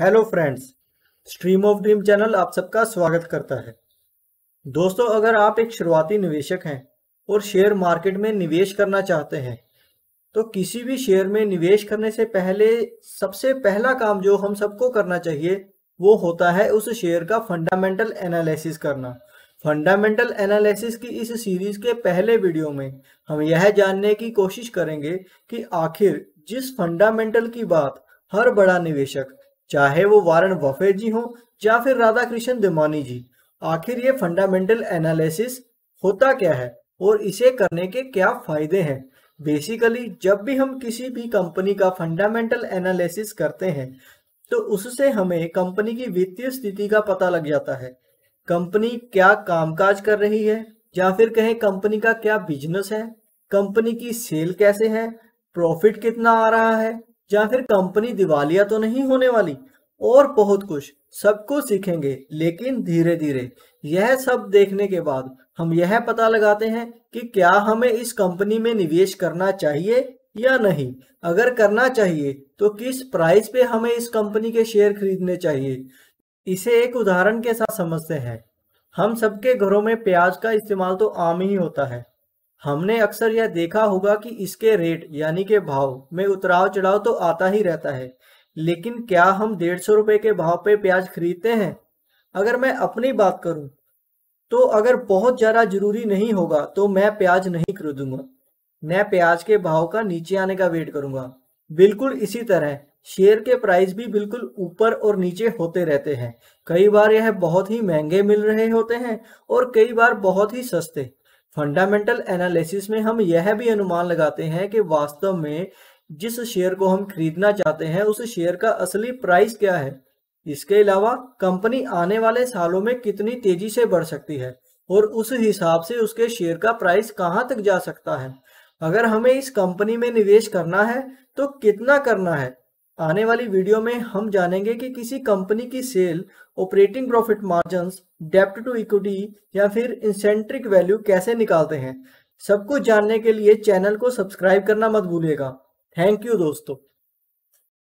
hello friends stream of dream channel आप सबका स्वागत करता है दोस्तों अगर आप एक शुरुआती निवेशक हैं और शेयर मार्केट में निवेश करना चाहते हैं तो किसी भी शेयर में निवेश करने से पहले सबसे पहला काम जो हम सबको करना चाहिए वो होता है उस शेयर का फंडामेंटल एनालिसिस करना फंडामेंटल एनालिसिस की इस सीरीज के पहले वीडियो में हम यह जानने की कोशिश करेंगे कि आखिर जिस फंडामेंटल की बात हर बड़ा निवेशक चाहे वो वारण वफे जी हों या फिर राधा कृष्ण दिमानी जी आखिर ये फंडामेंटल एनालिसिस होता क्या है और इसे करने के क्या फायदे हैं बेसिकली जब भी हम किसी भी कंपनी का फंडामेंटल एनालिसिस करते हैं तो उससे हमें कंपनी की वित्तीय स्थिति का पता लग जाता है कंपनी क्या कामकाज कर रही है या फिर कहें कंपनी का क्या बिजनेस है कंपनी की सेल कैसे है प्रॉफिट कितना आ रहा है या फिर कंपनी दिवालिया तो नहीं होने वाली और बहुत कुछ सबको सीखेंगे लेकिन धीरे धीरे यह सब देखने के बाद हम यह पता लगाते हैं कि क्या हमें इस कंपनी में निवेश करना चाहिए या नहीं अगर करना चाहिए तो किस प्राइस पे हमें इस कंपनी के शेयर खरीदने चाहिए इसे एक उदाहरण के साथ समझते हैं हम सबके घरों में प्याज का इस्तेमाल तो आम ही होता है हमने अक्सर यह देखा होगा कि इसके रेट यानी के भाव में उतराव चढ़ाव तो आता ही रहता है लेकिन क्या हम डेढ़ सौ रुपए के भाव पे प्याज खरीदते हैं अगर मैं अपनी बात करूं तो अगर बहुत ज़्यादा जरूरी नहीं होगा तो मैं प्याज नहीं खरीदूंगा मैं प्याज के भाव का नीचे आने का वेट करूंगा बिल्कुल इसी तरह शेयर के प्राइस भी बिल्कुल ऊपर और नीचे होते रहते हैं कई बार यह बहुत ही महंगे मिल रहे होते हैं और कई बार बहुत ही सस्ते फंडामेंटल एनालिसिस में हम यह भी अनुमान लगाते हैं कि वास्तव में जिस शेयर को हम खरीदना चाहते हैं उस शेयर का असली प्राइस क्या है इसके अलावा कंपनी आने वाले सालों में कितनी तेजी से बढ़ सकती है और उस हिसाब से उसके शेयर का प्राइस कहाँ तक जा सकता है अगर हमें इस कंपनी में निवेश करना है तो कितना करना है आने वाली वीडियो में हम जानेंगे कि किसी कंपनी की सेल ऑपरेटिंग प्रॉफिट मार्जिन डेप्ट टू इक्विटी या फिर इंसेंट्रिक वैल्यू कैसे निकालते हैं सब कुछ जानने के लिए चैनल को सब्सक्राइब करना मत भूलिएगा थैंक यू दोस्तों